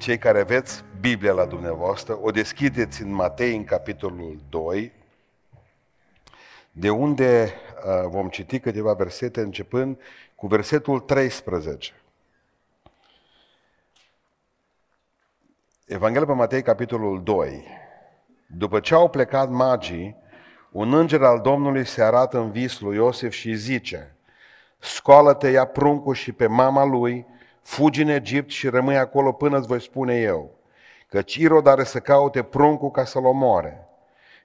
cei care aveți Biblia la dumneavoastră, o deschideți în Matei, în capitolul 2, de unde uh, vom citi câteva versete, începând cu versetul 13. Evanghelia pe Matei, capitolul 2. După ce au plecat magii, un înger al Domnului se arată în vis lui Iosif și zice, Scoală-te, ia pruncul și pe mama lui, Fugi în Egipt și rămâi acolo până îți voi spune eu, căci Irod are să caute pruncul ca să-l omoare.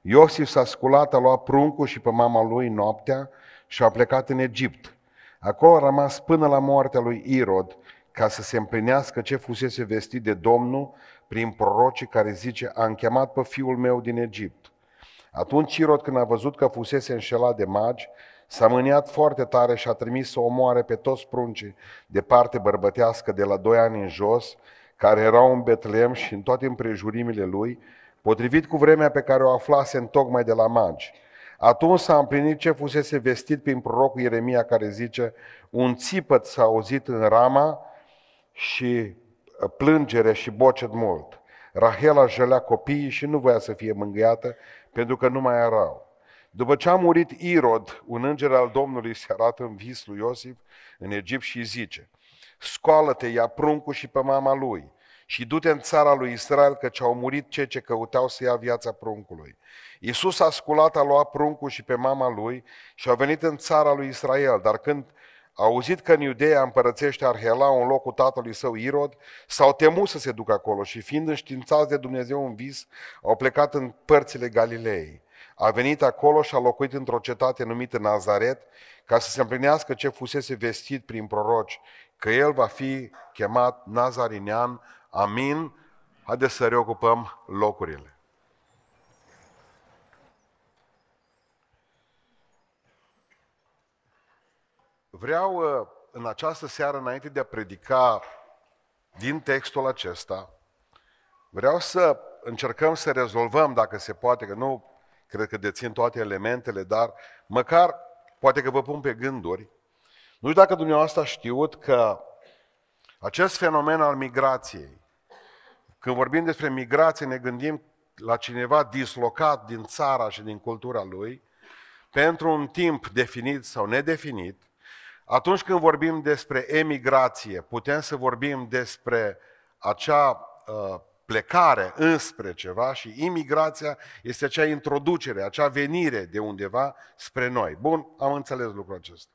Iosif s-a sculat, a luat pruncul și pe mama lui noaptea și a plecat în Egipt. Acolo a rămas până la moartea lui Irod, ca să se împlinească ce fusese vestit de Domnul prin prorocii care zice, am chemat pe fiul meu din Egipt. Atunci Irod, când a văzut că fusese înșelat de magi, S-a mâniat foarte tare și a trimis să omoare pe toți pruncii de parte bărbătească de la doi ani în jos, care erau în Betlem și în toate împrejurimile lui, potrivit cu vremea pe care o aflase în tocmai de la magi. Atunci s-a împlinit ce fusese vestit prin prorocul Ieremia care zice un țipăt s-a auzit în rama și uh, plângere și bocet mult. Rahela jălea copiii și nu voia să fie mângâiată pentru că nu mai erau. După ce a murit Irod, un înger al Domnului se arată în vis lui Iosif în Egipt și zice, scoală-te, ia pruncul și pe mama lui și du-te în țara lui Israel, căci au murit cei ce căutau să ia viața pruncului. Iisus a sculat, a luat pruncul și pe mama lui și a venit în țara lui Israel, dar când a auzit că în Iudeea împărățește Arhela în locul tatălui său Irod, s-au temut să se ducă acolo și fiind înștiințați de Dumnezeu în vis, au plecat în părțile Galilei. A venit acolo și a locuit într-o cetate numită Nazaret, ca să se împlinească ce fusese vestit prin proroci, că el va fi chemat Nazarinean. Amin. Haideți să reocupăm locurile. Vreau ă, în această seară, înainte de a predica din textul acesta, vreau să încercăm să rezolvăm, dacă se poate, că nu cred că dețin toate elementele, dar măcar poate că vă pun pe gânduri. Nu știu dacă dumneavoastră știut că acest fenomen al migrației, când vorbim despre migrație, ne gândim la cineva dislocat din țara și din cultura lui, pentru un timp definit sau nedefinit, atunci când vorbim despre emigrație, putem să vorbim despre acea uh, plecare înspre ceva și imigrația este acea introducere, acea venire de undeva spre noi. Bun, am înțeles lucrul acesta.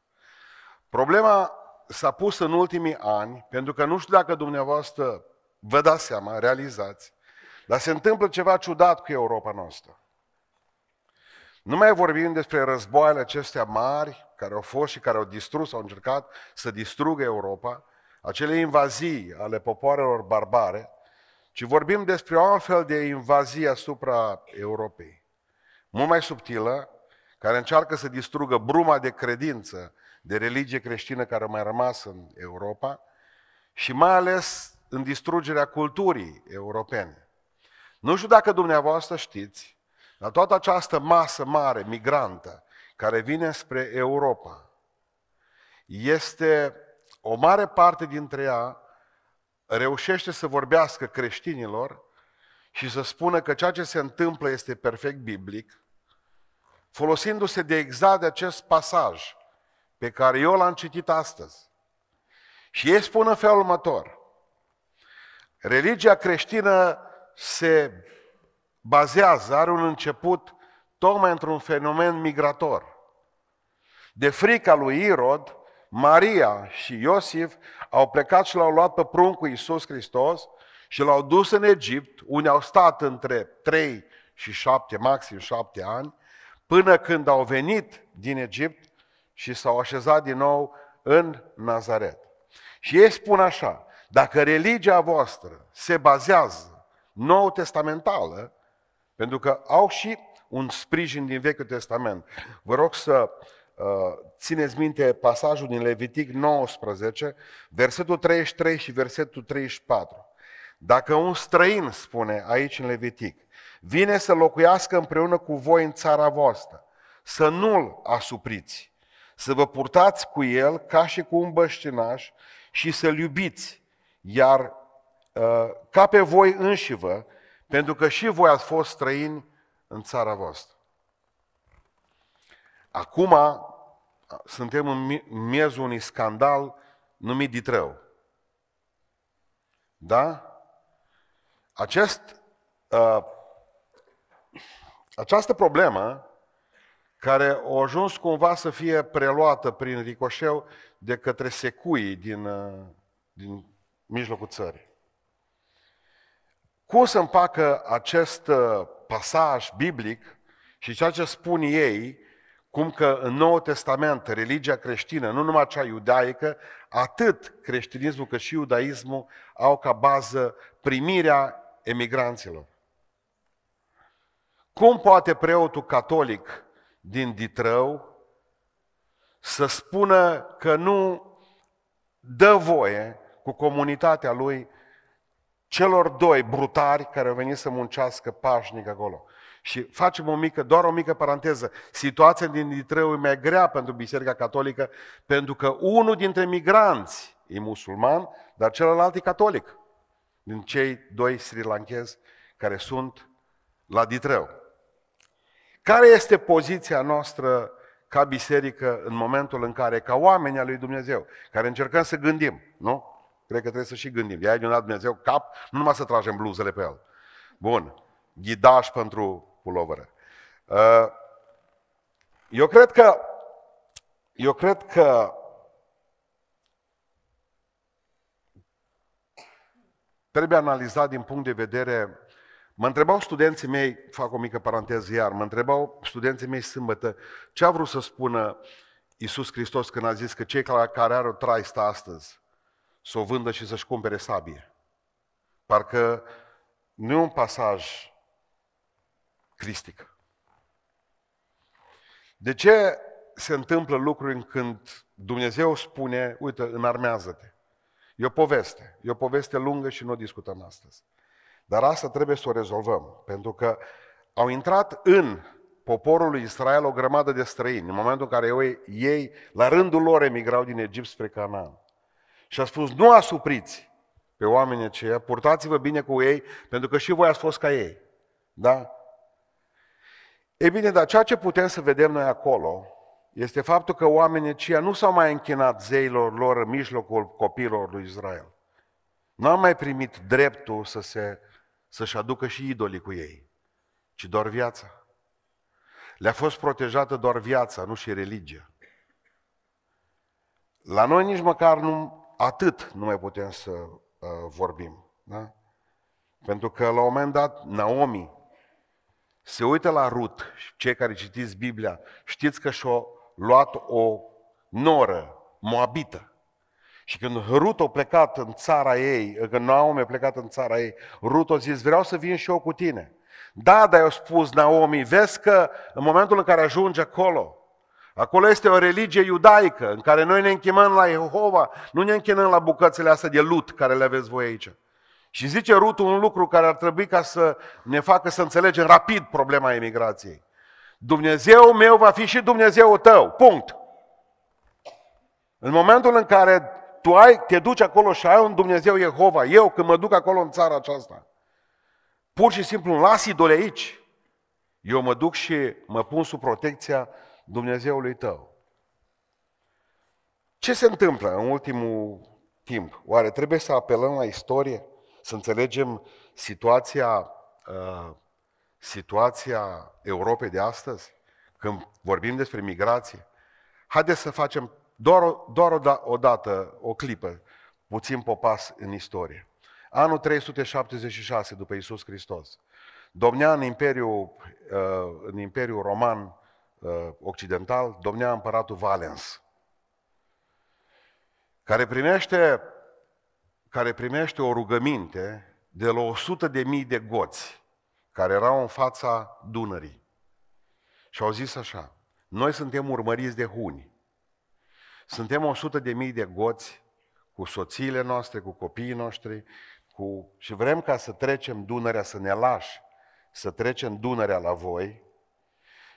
Problema s-a pus în ultimii ani, pentru că nu știu dacă dumneavoastră vă dați seama, realizați, dar se întâmplă ceva ciudat cu Europa noastră. Nu mai vorbim despre războaiele acestea mari care au fost și care au distrus, au încercat să distrugă Europa, acele invazii ale popoarelor barbare, ci vorbim despre o altfel de invazie asupra Europei, mult mai subtilă, care încearcă să distrugă bruma de credință, de religie creștină care a mai rămas în Europa și mai ales în distrugerea culturii europene. Nu știu dacă dumneavoastră știți, dar toată această masă mare, migrantă, care vine spre Europa, este o mare parte dintre ea reușește să vorbească creștinilor și să spună că ceea ce se întâmplă este perfect biblic, folosindu-se de exact de acest pasaj pe care eu l-am citit astăzi. Și ei spun în felul următor. Religia creștină se bazează, are un început tocmai într-un fenomen migrator. De frica lui Irod, Maria și Iosif au plecat și l-au luat pe pruncul cu Iisus Hristos și l-au dus în Egipt, unde au stat între 3 și 7, maxim 7 ani, până când au venit din Egipt și s-au așezat din nou în Nazaret. Și ei spun așa, dacă religia voastră se bazează nou testamentală, pentru că au și un sprijin din Vechiul Testament. Vă rog să Uh, țineți minte pasajul din Levitic 19, versetul 33 și versetul 34. Dacă un străin, spune aici în Levitic, vine să locuiască împreună cu voi în țara voastră, să nu-l asupriți, să vă purtați cu el ca și cu un băștinaș și să-l iubiți, iar uh, ca pe voi înși vă, pentru că și voi ați fost străini în țara voastră. Acum suntem în miezul unui scandal numit Ditreu. Da? Acest, uh, această problemă care a ajuns cumva să fie preluată prin ricoșeu de către secuii din, uh, din mijlocul țării. Cum se împacă acest uh, pasaj biblic și ceea ce spun ei cum că în Noul Testament religia creștină, nu numai cea iudaică, atât creștinismul cât și iudaismul au ca bază primirea emigranților. Cum poate preotul catolic din Ditrău să spună că nu dă voie cu comunitatea lui celor doi brutari care au venit să muncească pașnic acolo? Și facem o mică, doar o mică paranteză. Situația din Ditreu e mai grea pentru Biserica Catolică, pentru că unul dintre migranți e musulman, dar celălalt e catolic. Din cei doi sri lankezi care sunt la Ditreu. Care este poziția noastră ca biserică în momentul în care, ca oameni al lui Dumnezeu, care încercăm să gândim, nu? Cred că trebuie să și gândim. De-aia un Dumnezeu cap, nu numai să tragem bluzele pe el. Bun. Ghidaj pentru pulovere. Uh, eu cred că eu cred că trebuie analizat din punct de vedere Mă întrebau studenții mei, fac o mică paranteză iar, mă întrebau studenții mei sâmbătă ce a vrut să spună Iisus Hristos când a zis că cei care are o traistă astăzi să o vândă și să-și cumpere sabie. Parcă nu e un pasaj cristică. De ce se întâmplă lucruri în când Dumnezeu spune, uite, înarmează-te. E o poveste. E o poveste lungă și nu o discutăm astăzi. Dar asta trebuie să o rezolvăm, pentru că au intrat în poporul lui Israel o grămadă de străini, în momentul în care ei, ei, la rândul lor, emigrau din Egipt spre Canaan. Și a spus, nu asupriți pe oamenii aceia, purtați-vă bine cu ei, pentru că și voi ați fost ca ei. Da? Ei bine, dar ceea ce putem să vedem noi acolo este faptul că oamenii aceia nu s-au mai închinat zeilor lor în mijlocul copiilor lui Israel. Nu au mai primit dreptul să se, să-și aducă și idolii cu ei, ci doar viața. Le-a fost protejată doar viața, nu și religia. La noi nici măcar nu, atât nu mai putem să uh, vorbim. Da? Pentru că la un moment dat Naomi, se uită la Rut, cei care citiți Biblia, știți că și a luat o noră, moabită. Și când Rut a plecat în țara ei, când Naomi a plecat în țara ei, Rut a zis, vreau să vin și eu cu tine. Da, dar i-a spus Naomi, vezi că în momentul în care ajungi acolo, acolo este o religie iudaică în care noi ne închimăm la Jehova, nu ne închinăm la bucățele astea de lut care le aveți voi aici. Și zice Rut un lucru care ar trebui ca să ne facă să înțelegem rapid problema emigrației. Dumnezeu meu va fi și Dumnezeu tău. Punct. În momentul în care tu ai, te duci acolo și ai un Dumnezeu Jehova, eu când mă duc acolo în țara aceasta, pur și simplu îmi las idole aici. Eu mă duc și mă pun sub protecția Dumnezeului tău. Ce se întâmplă în ultimul timp? Oare trebuie să apelăm la istorie? să înțelegem situația, uh, situația Europei de astăzi, când vorbim despre migrație. Haideți să facem doar, doar o, da, o dată, o clipă, puțin popas în istorie. Anul 376 după Isus Hristos. Domnea în Imperiul, uh, ă, în Imperiul Roman uh, Occidental, domnea împăratul Valens, care primește care primește o rugăminte de la 100 de mii de goți care erau în fața Dunării. Și au zis așa, noi suntem urmăriți de huni. Suntem 100 de mii de goți cu soțiile noastre, cu copiii noștri, cu... și vrem ca să trecem Dunărea, să ne lași, să trecem Dunărea la voi,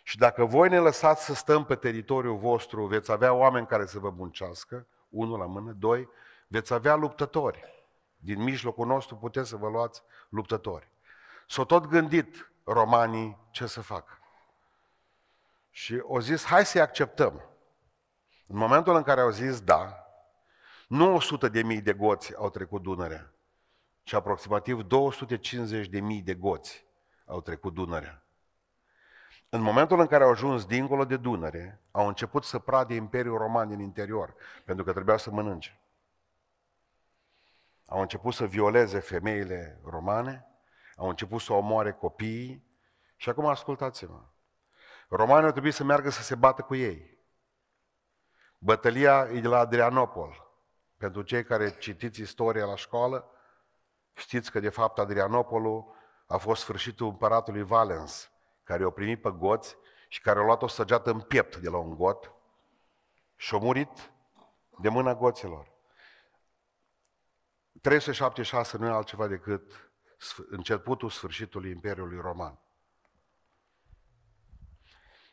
și dacă voi ne lăsați să stăm pe teritoriul vostru, veți avea oameni care să vă muncească, unul la mână, doi, Veți avea luptători. Din mijlocul nostru puteți să vă luați luptători. S-au tot gândit romanii ce să facă. Și au zis, hai să-i acceptăm. În momentul în care au zis da, nu 100 de mii de goți au trecut Dunărea, ci aproximativ 250 de mii de goți au trecut Dunărea. În momentul în care au ajuns dincolo de Dunăre, au început să prade Imperiul Roman din interior, pentru că trebuia să mănânce au început să violeze femeile romane, au început să omoare copiii și acum ascultați-mă. Romanii au trebuit să meargă să se bată cu ei. Bătălia e de la Adrianopol. Pentru cei care citiți istoria la școală, știți că de fapt Adrianopolul a fost sfârșitul împăratului Valens, care o primit pe goți și care a luat o săgeată în piept de la un got și a murit de mâna goților. 376 nu e altceva decât începutul sfârșitului Imperiului Roman.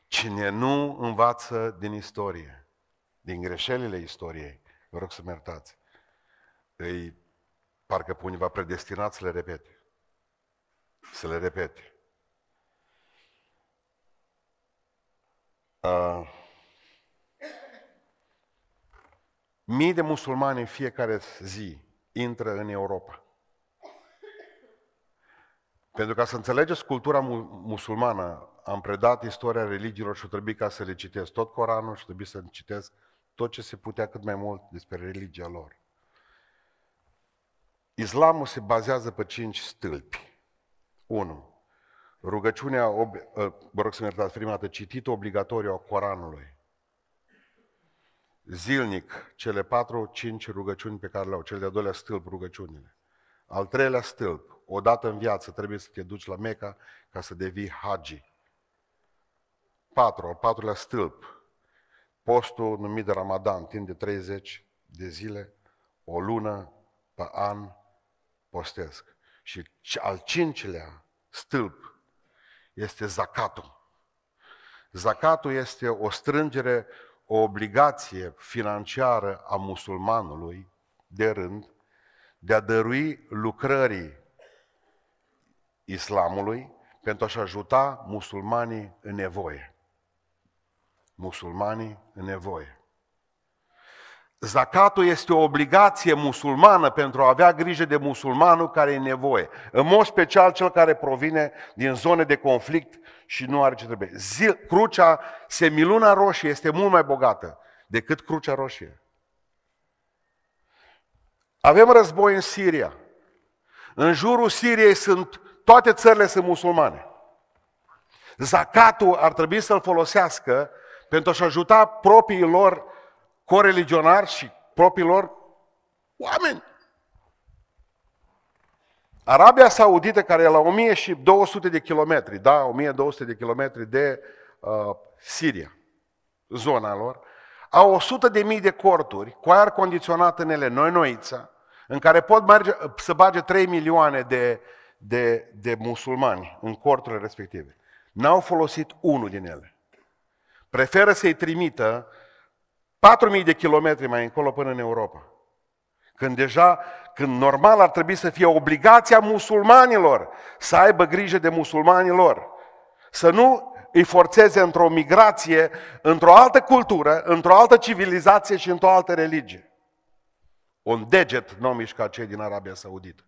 Cine nu învață din istorie, din greșelile istoriei, vă rog să mi iertați, îi parcă pe univa predestinat să le repete. Să le repete. Uh, mii de musulmani în fiecare zi intră în Europa. Pentru ca să înțelegeți cultura musulmană, am predat istoria religiilor și o trebuie ca să le citesc tot Coranul și trebuie să citesc tot ce se putea cât mai mult despre religia lor. Islamul se bazează pe cinci stâlpi. 1. Rugăciunea, ă, vă rog să-mi iertați prima dată, citit obligatoriu a Coranului zilnic cele patru, cinci rugăciuni pe care le au. Cel de-al doilea stâlp, rugăciunile. Al treilea stâlp, odată în viață trebuie să te duci la Meca ca să devii hagi. Patru, al patrulea stâlp, postul numit de Ramadan, timp de 30 de zile, o lună pe an postesc. Și al cincilea stâlp este zacatul. Zacatul este o strângere o obligație financiară a musulmanului de rând de a dărui lucrării islamului pentru a-și ajuta musulmanii în nevoie. Musulmanii în nevoie. Zacatul este o obligație musulmană pentru a avea grijă de musulmanul care e nevoie. În mod special cel care provine din zone de conflict și nu are ce trebuie. Zil, crucea, semiluna roșie este mult mai bogată decât crucea roșie. Avem război în Siria. În jurul Siriei sunt, toate țările sunt musulmane. Zacatul ar trebui să-l folosească pentru a-și ajuta propriilor lor coreligionari și propriilor oameni. Arabia Saudită, care e la 1200 de kilometri, da, 1200 de kilometri de uh, Siria, zona lor, au 100 de mii de corturi cu aer condiționat în ele, noi noița, în care pot merge, să bage 3 milioane de, de, de musulmani în corturile respective. N-au folosit unul din ele. Preferă să-i trimită 4.000 de kilometri mai încolo până în Europa. Când deja, când normal ar trebui să fie obligația musulmanilor să aibă grijă de musulmanilor. Să nu îi forțeze într-o migrație, într-o altă cultură, într-o altă civilizație și într-o altă religie. Un deget nu mișca cei din Arabia Saudită.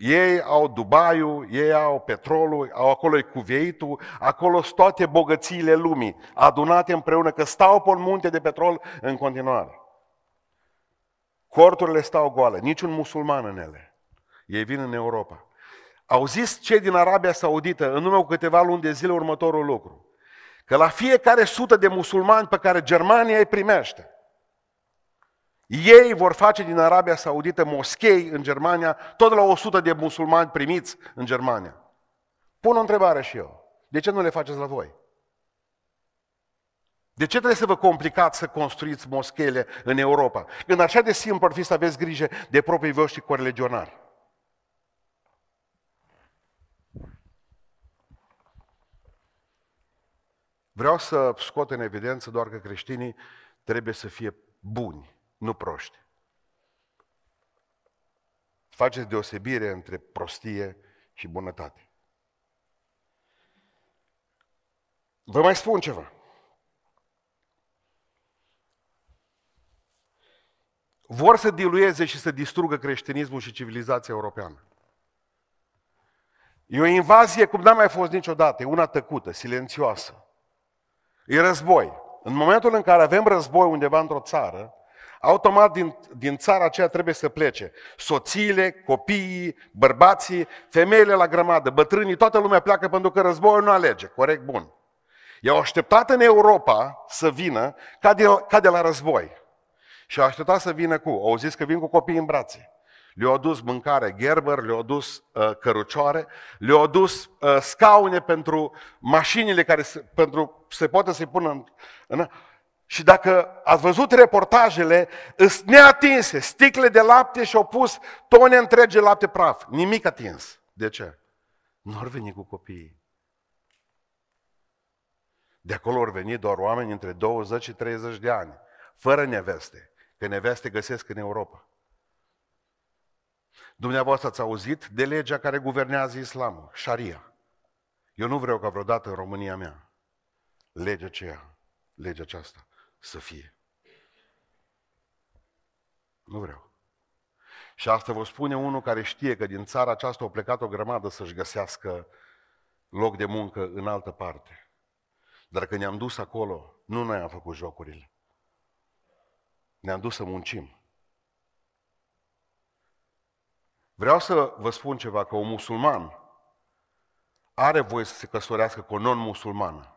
Ei au Dubaiul, ei au petrolul, au acolo cuveitul, acolo sunt toate bogățiile lumii adunate împreună, că stau pe un munte de petrol în continuare. Corturile stau goale, niciun musulman în ele. Ei vin în Europa. Au zis cei din Arabia Saudită, în urmă cu câteva luni de zile, următorul lucru. Că la fiecare sută de musulmani pe care Germania îi primește, ei vor face din Arabia Saudită moschei în Germania, tot la 100 de musulmani primiți în Germania. Pun o întrebare și eu. De ce nu le faceți la voi? De ce trebuie să vă complicați să construiți moschele în Europa? Când așa de simplu ar fi să aveți grijă de proprii voștri corelegionari. Vreau să scot în evidență doar că creștinii trebuie să fie buni nu proști. Faceți deosebire între prostie și bunătate. Vă mai spun ceva. Vor să dilueze și să distrugă creștinismul și civilizația europeană. E o invazie cum n-a mai fost niciodată, e una tăcută, silențioasă. E război. În momentul în care avem război undeva într-o țară, automat din, din țara aceea trebuie să plece. Soțiile, copiii, bărbații, femeile la grămadă, bătrânii, toată lumea pleacă pentru că războiul nu alege. Corect, bun. I-au așteptat în Europa să vină ca de, ca de la război. Și au așteptat să vină cu, au zis că vin cu copiii în brațe. Le-au adus mâncare gerber, le-au adus uh, cărucioare, le-au adus uh, scaune pentru mașinile care se, pentru, se poate să-i pună în... în și dacă ați văzut reportajele, sunt neatinse, sticle de lapte și-au pus tone întregi de lapte praf. Nimic atins. De ce? Nu ar veni cu copiii. De acolo au venit doar oameni între 20 și 30 de ani, fără neveste, că neveste găsesc în Europa. Dumneavoastră ați auzit de legea care guvernează islamul, șaria. Eu nu vreau ca vreodată în România mea legea aceea, legea aceasta să fie. Nu vreau. Și asta vă spune unul care știe că din țara aceasta a plecat o grămadă să-și găsească loc de muncă în altă parte. Dar când ne-am dus acolo, nu noi am făcut jocurile. Ne-am dus să muncim. Vreau să vă spun ceva, că un musulman are voie să se căsătorească cu o non-musulmană.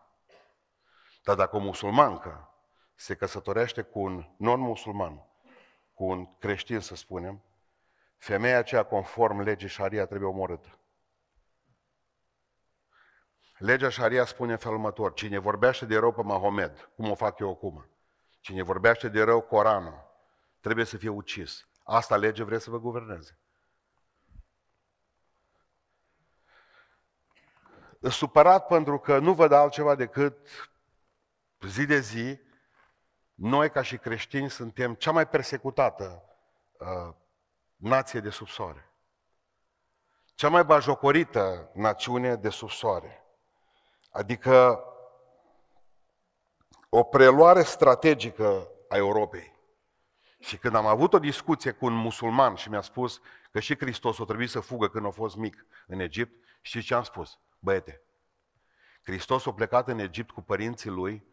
Dar dacă o musulmancă se căsătorește cu un non-musulman, cu un creștin, să spunem, femeia aceea, conform legii șaria, trebuie omorâtă. Legea șaria spune în felul următor, cine vorbește de rău pe Mahomed, cum o fac eu acum, cine vorbește de rău Coranul, trebuie să fie ucis. Asta lege vrea să vă guverneze. supărat pentru că nu văd altceva decât zi de zi noi, ca și creștini, suntem cea mai persecutată uh, nație de sub soare. Cea mai bajocorită națiune de sub soare. Adică o preluare strategică a Europei. Și când am avut o discuție cu un musulman și mi-a spus că și Hristos o trebuie să fugă când a fost mic în Egipt, știți ce am spus? Băiete, Hristos a plecat în Egipt cu părinții lui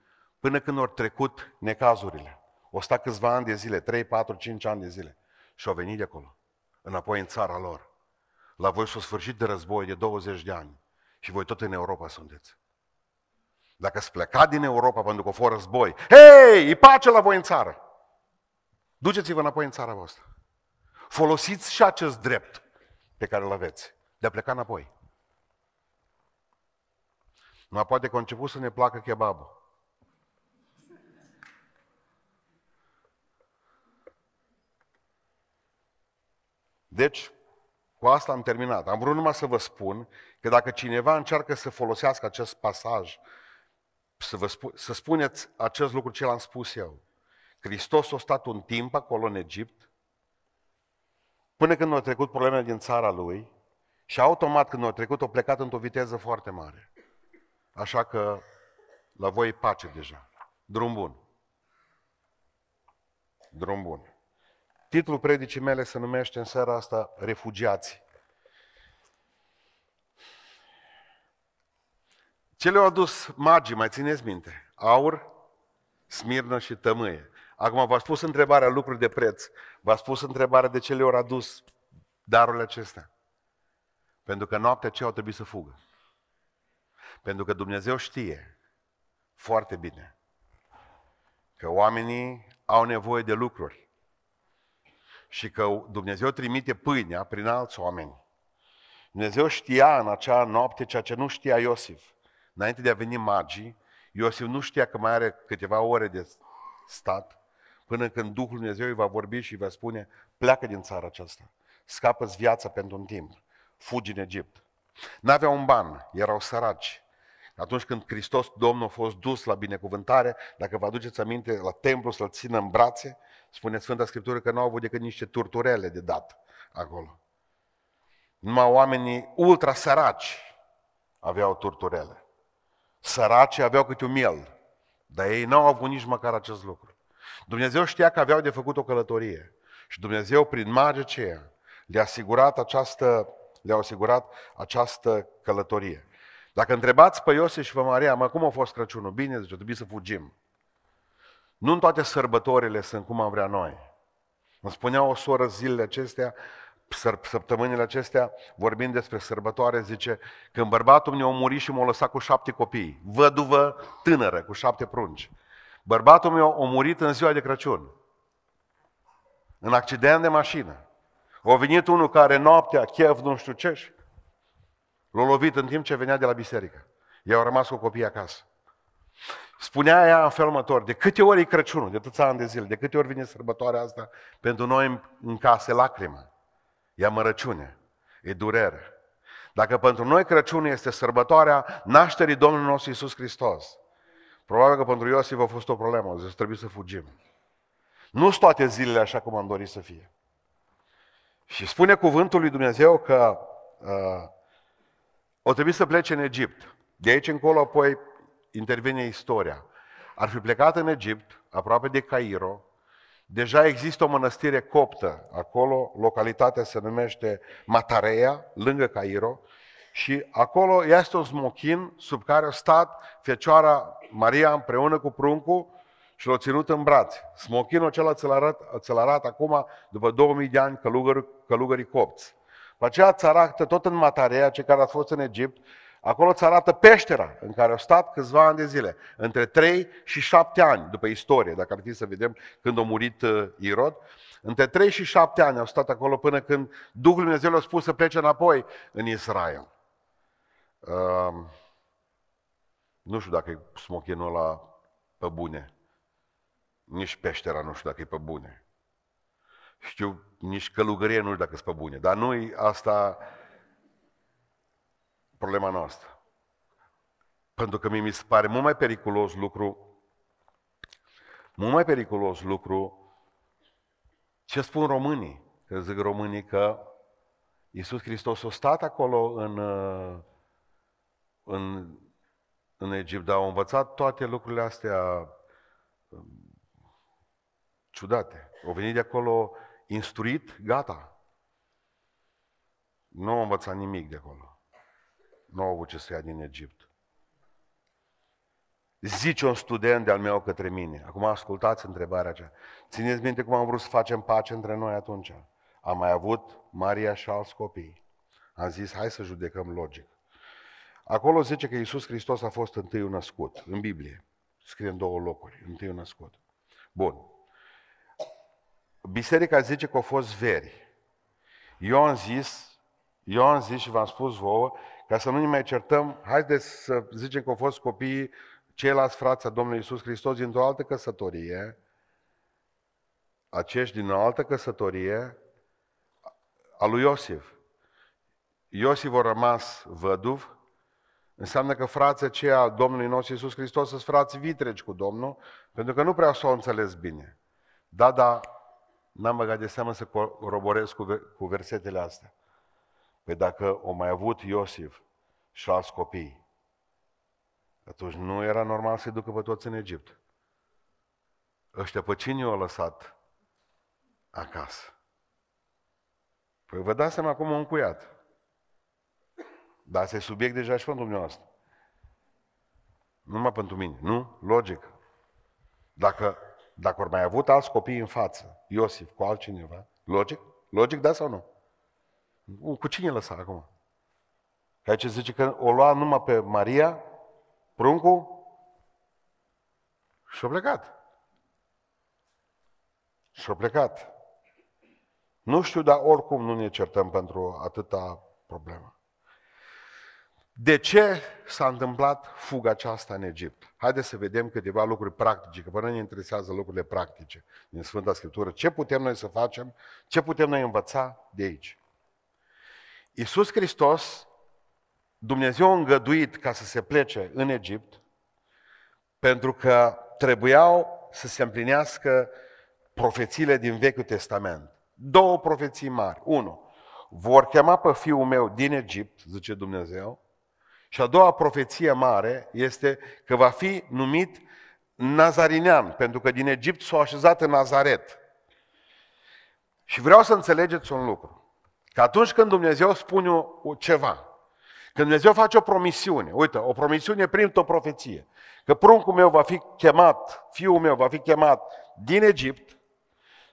până când au trecut necazurile. O sta câțiva ani de zile, 3, 4, 5 ani de zile. Și au venit de acolo, înapoi în țara lor. La voi s-a sfârșit de război de 20 de ani. Și voi tot în Europa sunteți. Dacă ați plecat din Europa pentru că a fost război, hei, e pace la voi în țară. Duceți-vă înapoi în țara voastră. Folosiți și acest drept pe care îl aveți de a pleca înapoi. Nu poate că a început să ne placă kebabul. Deci, cu asta am terminat. Am vrut numai să vă spun că dacă cineva încearcă să folosească acest pasaj, să, vă spu- să spuneți acest lucru ce l-am spus eu. Hristos a stat un timp acolo în Egipt, până când au trecut problemele din țara lui și automat când au trecut, au plecat într-o viteză foarte mare. Așa că la voi pace deja. Drum bun. Drum bun. Titlul predicii mele se numește în seara asta Refugiați. Ce le-au adus magii, mai țineți minte? Aur, smirnă și tămâie. Acum v-a spus întrebarea lucruri de preț, v-a spus întrebarea de ce le-au adus darurile acestea. Pentru că noaptea aceea au trebuit să fugă. Pentru că Dumnezeu știe foarte bine că oamenii au nevoie de lucruri și că Dumnezeu trimite pâinea prin alți oameni. Dumnezeu știa în acea noapte ceea ce nu știa Iosif. Înainte de a veni magii, Iosif nu știa că mai are câteva ore de stat, până când Duhul Dumnezeu îi va vorbi și îi va spune, pleacă din țara aceasta, scapă-ți viața pentru un timp, fugi în Egipt. N-aveau un ban, erau săraci. Atunci când Hristos Domnul a fost dus la binecuvântare, dacă vă aduceți aminte, la templu să-l țină în brațe, Spune Sfânta Scriptură că nu au avut decât niște turturele de dat acolo. Numai oamenii ultra săraci aveau turturele. Săraci aveau câte un miel, dar ei n-au avut nici măcar acest lucru. Dumnezeu știa că aveau de făcut o călătorie și Dumnezeu prin mare aceea le-a asigurat această, le-a asigurat această călătorie. Dacă întrebați pe Iosif și pe Maria, mă, cum a fost Crăciunul? Bine, zice, trebuie să fugim. Nu în toate sărbătorile sunt cum am vrea noi. Îmi spunea o soră zilele acestea, săptămânile acestea, vorbind despre sărbătoare, zice, când bărbatul meu a murit și m-a lăsat cu șapte copii, văduvă tânără, cu șapte prunci. Bărbatul meu a murit în ziua de Crăciun, în accident de mașină. A venit unul care noaptea, chef, nu știu ce, l-a lovit în timp ce venea de la biserică. i au rămas cu copiii acasă. Spunea ea în felul următor, de câte ori e Crăciunul, de atâția ani de zile, de câte ori vine sărbătoarea asta, pentru noi în casă lacrimă, e amărăciune, e durere. Dacă pentru noi Crăciunul este sărbătoarea nașterii Domnului nostru Isus Hristos, probabil că pentru Iosif a fost o problemă, zis, trebuie să fugim. Nu sunt toate zilele așa cum am dorit să fie. Și spune cuvântul lui Dumnezeu că uh, o trebuie să plece în Egipt. De aici încolo apoi intervine istoria. Ar fi plecat în Egipt, aproape de Cairo, deja există o mănăstire coptă acolo, localitatea se numește Matarea, lângă Cairo, și acolo este un smochin sub care a stat Fecioara Maria împreună cu pruncul și l-a ținut în braț. Smochinul acela ți-l arat, ți-l arat acum, după 2000 de ani, călugări, călugării copți. După aceea ți arată tot în Matarea, cei care a fost în Egipt, Acolo îți arată peștera în care au stat câțiva ani de zile, între 3 și 7 ani, după istorie, dacă ar fi să vedem când a murit uh, Irod. Între 3 și 7 ani au stat acolo până când Duhul Dumnezeu le-a spus să plece înapoi în Israel. Uh, nu știu dacă e smochinul ăla pe bune. Nici peștera nu știu dacă e pe bune. Știu, nici călugărie nu știu dacă e pe bune. Dar noi asta problema noastră. Pentru că mi se pare mult mai periculos lucru, mult mai periculos lucru ce spun românii, că zic românii că Iisus Hristos a stat acolo în, în, în Egipt, dar au învățat toate lucrurile astea um, ciudate. Au venit de acolo instruit, gata. Nu au învățat nimic de acolo avut ce se ia din Egipt. Zice un student de-al meu către mine, acum ascultați întrebarea aceea, țineți minte cum am vrut să facem pace între noi atunci. Am mai avut Maria și alți copii. Am zis, hai să judecăm logic. Acolo zice că Iisus Hristos a fost întâi născut, în Biblie. Scrie în două locuri, întâi născut. Bun. Biserica zice că au fost veri. Eu am zis, eu am zis și v-am spus vouă ca să nu ne mai certăm, haideți să zicem că au fost copiii ceilalți frați a Domnului Iisus Hristos dintr-o altă căsătorie, acești din o altă căsătorie a lui Iosif. Iosif a rămas văduv, înseamnă că frații aceia al Domnului nostru Iisus Hristos sunt frați vitregi cu Domnul, pentru că nu prea s-au înțeles bine. Da, da, n-am băgat de seamă să coroborez cu, cu versetele astea. Păi dacă o mai avut Iosif și alți copii, atunci nu era normal să-i ducă pe toți în Egipt. Ăștia pe cine i-au lăsat acasă? Păi vă dați seama cum un cuiat. Dar se e subiect deja și pentru dumneavoastră. Numai pentru mine, nu? Logic. Dacă, dacă ori mai avut alți copii în față, Iosif cu altcineva, logic? Logic, da sau nu? Cu cine lăsa acum? Că aici zice că o lua numai pe Maria, pruncul, și a plecat. Și a plecat. Nu știu, dar oricum nu ne certăm pentru atâta problemă. De ce s-a întâmplat fuga aceasta în Egipt? Haideți să vedem câteva lucruri practice, că până ne interesează lucrurile practice din Sfânta Scriptură. Ce putem noi să facem? Ce putem noi învăța de aici? Iisus Hristos, Dumnezeu a îngăduit ca să se plece în Egipt, pentru că trebuiau să se împlinească profețiile din Vechiul Testament. Două profeții mari. Unu, vor chema pe fiul meu din Egipt, zice Dumnezeu, și a doua profeție mare este că va fi numit Nazarinean, pentru că din Egipt s-a așezat în Nazaret. Și vreau să înțelegeți un lucru. Că atunci când Dumnezeu spune ceva, când Dumnezeu face o promisiune, uite, o promisiune prin o profeție, că pruncul meu va fi chemat, fiul meu va fi chemat din Egipt,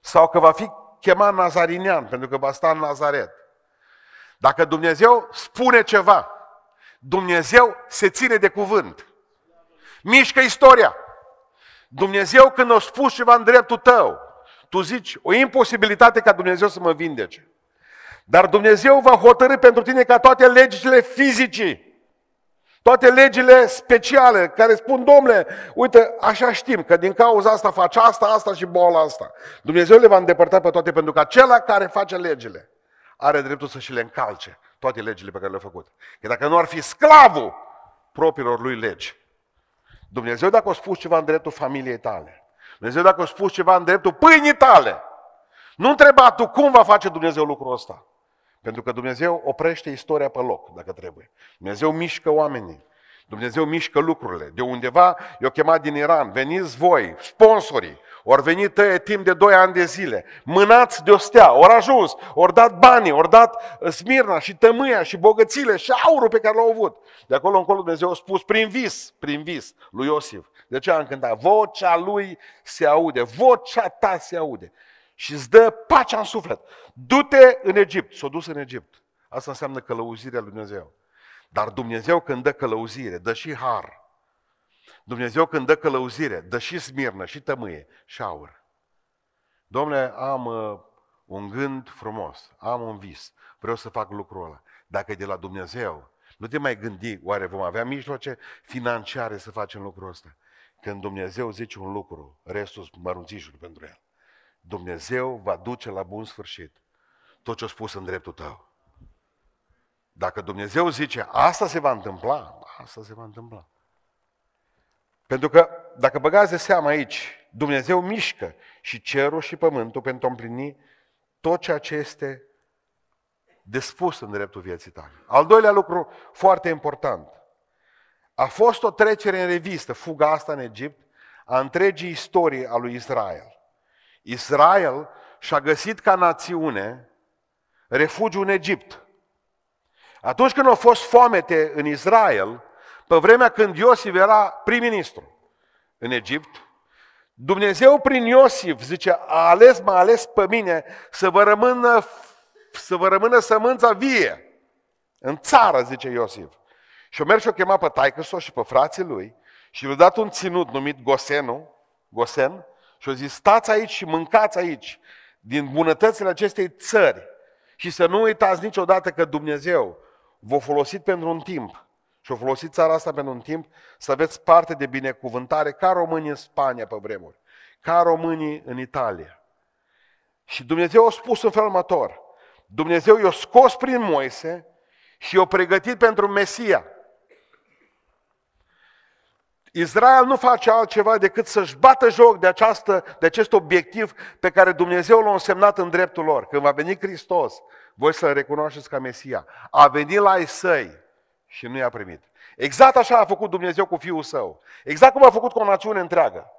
sau că va fi chemat nazarinean, pentru că va sta în Nazaret. Dacă Dumnezeu spune ceva, Dumnezeu se ține de cuvânt. Mișcă istoria. Dumnezeu când o spus ceva în dreptul tău, tu zici, o imposibilitate ca Dumnezeu să mă vindece. Dar Dumnezeu va hotărâ pentru tine ca toate legile fizice, toate legile speciale care spun, domnule, uite, așa știm că din cauza asta face asta, asta și boala asta. Dumnezeu le va îndepărta pe toate pentru că acela care face legile are dreptul să și le încalce, toate legile pe care le-a făcut. Că dacă nu ar fi sclavul propriilor lui legi, Dumnezeu dacă a spus ceva în dreptul familiei tale, Dumnezeu dacă a spus ceva în dreptul pâinii tale, nu întreba tu cum va face Dumnezeu lucrul ăsta. Pentru că Dumnezeu oprește istoria pe loc, dacă trebuie. Dumnezeu mișcă oamenii. Dumnezeu mișcă lucrurile. De undeva eu chemat din Iran, veniți voi, sponsorii, ori venit tăie timp de 2 ani de zile, mânați de o stea, ori ajuns, ori dat banii, ori dat uh, smirna și tămâia și bogățile și aurul pe care l-au avut. De acolo încolo Dumnezeu a spus prin vis, prin vis, lui Iosif. De ce am cântat? Vocea lui se aude, vocea ta se aude și îți dă pacea în suflet. Du-te în Egipt. S-o dus în Egipt. Asta înseamnă călăuzirea lui Dumnezeu. Dar Dumnezeu când dă călăuzire, dă și har. Dumnezeu când dă călăuzire, dă și smirnă, și tămâie, și aur. Domnule, am uh, un gând frumos, am un vis, vreau să fac lucrul ăla. Dacă e de la Dumnezeu, nu te mai gândi, oare vom avea mijloace financiare să facem lucrul ăsta? Când Dumnezeu zice un lucru, restul mărunțișul pentru el. Dumnezeu va duce la bun sfârșit tot ce-a spus în dreptul tău. Dacă Dumnezeu zice, asta se va întâmpla, asta se va întâmpla. Pentru că, dacă băgați de seamă aici, Dumnezeu mișcă și cerul și pământul pentru a împlini tot ceea ce este spus în dreptul vieții tale. Al doilea lucru foarte important. A fost o trecere în revistă, fuga asta în Egipt, a întregii istorii a lui Israel. Israel și-a găsit ca națiune refugiu în Egipt. Atunci când au fost foamete în Israel, pe vremea când Iosif era prim-ministru în Egipt, Dumnezeu prin Iosif, zice, a ales, m-a ales pe mine să vă rămână, să vă rămână sămânța vie în țară, zice Iosif. Și o merg și o chema pe taică și pe frații lui și i-a dat un ținut numit Gosenu, Gosen, și au zis, stați aici și mâncați aici, din bunătățile acestei țări. Și să nu uitați niciodată că Dumnezeu v-a folosit pentru un timp și a folosit țara asta pentru un timp să aveți parte de binecuvântare ca românii în Spania pe vremuri, ca românii în Italia. Și Dumnezeu a spus în felul următor, Dumnezeu i-a scos prin Moise și i-a pregătit pentru Mesia. Israel nu face altceva decât să-și bată joc de, această, de acest obiectiv pe care Dumnezeu l-a însemnat în dreptul lor. Când va veni Hristos, voi să-L recunoașteți ca Mesia. A venit la ei săi și nu i-a primit. Exact așa a făcut Dumnezeu cu Fiul Său. Exact cum a făcut cu o națiune întreagă.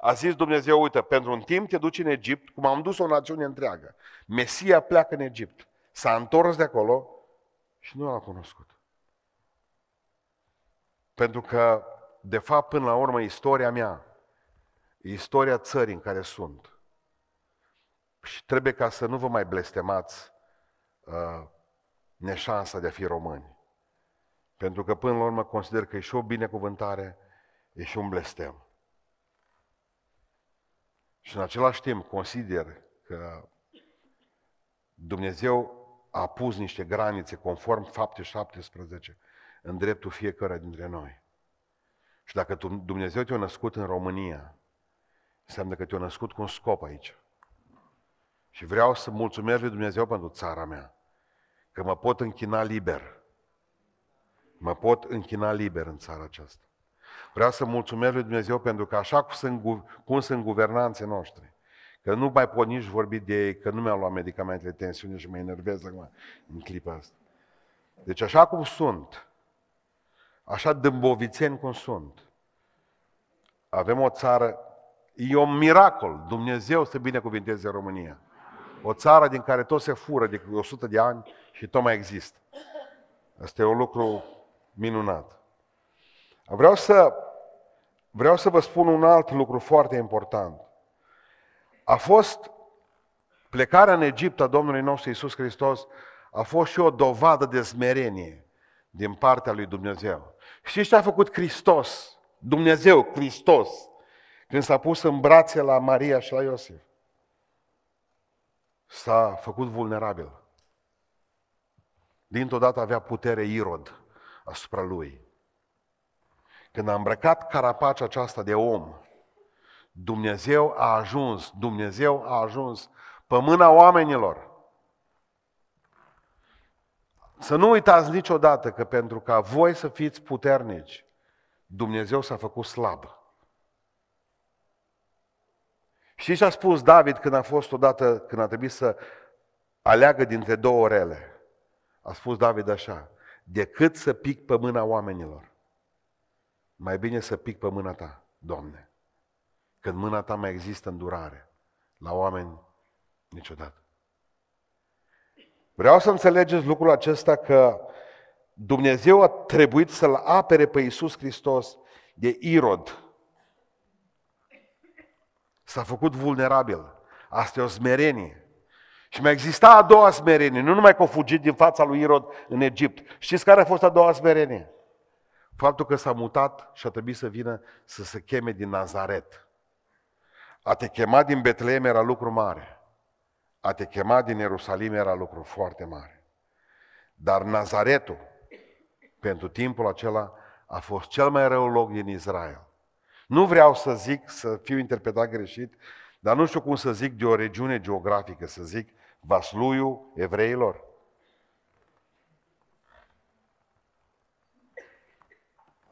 A zis Dumnezeu, uite, pentru un timp te duci în Egipt, cum am dus o națiune întreagă. Mesia pleacă în Egipt. S-a întors de acolo și nu l-a cunoscut. Pentru că de fapt, până la urmă, istoria mea, istoria țării în care sunt. Și trebuie ca să nu vă mai blestemați uh, neșansa de a fi români. Pentru că, până la urmă, consider că e și o binecuvântare, e și un blestem. Și în același timp consider că Dumnezeu a pus niște granițe conform fapte 17 în dreptul fiecare dintre noi. Și dacă Dumnezeu te-a născut în România, înseamnă că te-a născut cu un scop aici. Și vreau să mulțumesc lui Dumnezeu pentru țara mea, că mă pot închina liber. Mă pot închina liber în țara aceasta. Vreau să mulțumesc lui Dumnezeu pentru că așa cum sunt, cum sunt guvernanțe noștri, că nu mai pot nici vorbi de ei, că nu mi-au luat medicamentele tensiune și mă enervez acum în clipa asta. Deci așa cum sunt, așa dâmbovițeni cum sunt. Avem o țară, e un miracol, Dumnezeu să binecuvinteze România. O țară din care tot se fură de 100 de ani și tot mai există. Asta e un lucru minunat. Vreau să, vreau să vă spun un alt lucru foarte important. A fost plecarea în Egipt a Domnului nostru Isus Hristos a fost și o dovadă de smerenie din partea lui Dumnezeu. Știți ce a făcut Hristos, Dumnezeu, Hristos, când s-a pus în brațe la Maria și la Iosif? S-a făcut vulnerabil. Dintr-o dată avea putere Irod asupra lui. Când a îmbrăcat carapacea aceasta de om, Dumnezeu a ajuns, Dumnezeu a ajuns pe mâna oamenilor să nu uitați niciodată că pentru ca voi să fiți puternici, Dumnezeu s-a făcut slab. Și ce a spus David când a fost odată, când a trebuit să aleagă dintre două rele? A spus David așa, decât să pic pe mâna oamenilor, mai bine să pic pe mâna ta, Doamne, când mâna ta mai există durare la oameni niciodată. Vreau să înțelegeți lucrul acesta că Dumnezeu a trebuit să-L apere pe Iisus Hristos de Irod. S-a făcut vulnerabil. Asta e o smerenie. Și mai exista a doua smerenie, nu numai că a fugit din fața lui Irod în Egipt. Știți care a fost a doua smerenie? Faptul că s-a mutat și a trebuit să vină să se cheme din Nazaret. A te chema din Betleem era lucru mare. A te chema din Ierusalim era lucru foarte mare. Dar Nazaretul, pentru timpul acela, a fost cel mai rău loc din Israel. Nu vreau să zic, să fiu interpretat greșit, dar nu știu cum să zic de o regiune geografică, să zic Vasluiu evreilor.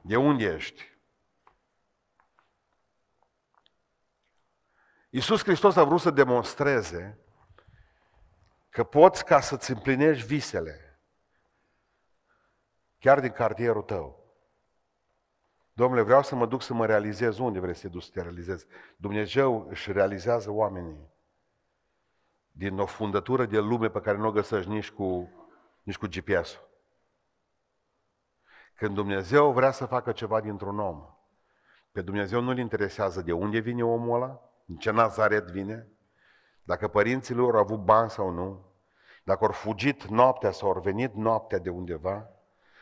De unde ești? Iisus Hristos a vrut să demonstreze Că poți ca să-ți împlinești visele, chiar din cartierul tău. Domnule, vreau să mă duc să mă realizez. Unde vrei să te duci să te realizezi? Dumnezeu își realizează oamenii din o fundătură de lume pe care nu o găsești nici cu, nici cu GPS-ul. Când Dumnezeu vrea să facă ceva dintr-un om, pe Dumnezeu nu-L interesează de unde vine omul ăla, din ce nazaret vine, dacă părinții lui au avut bani sau nu, dacă au fugit noaptea sau au venit noaptea de undeva,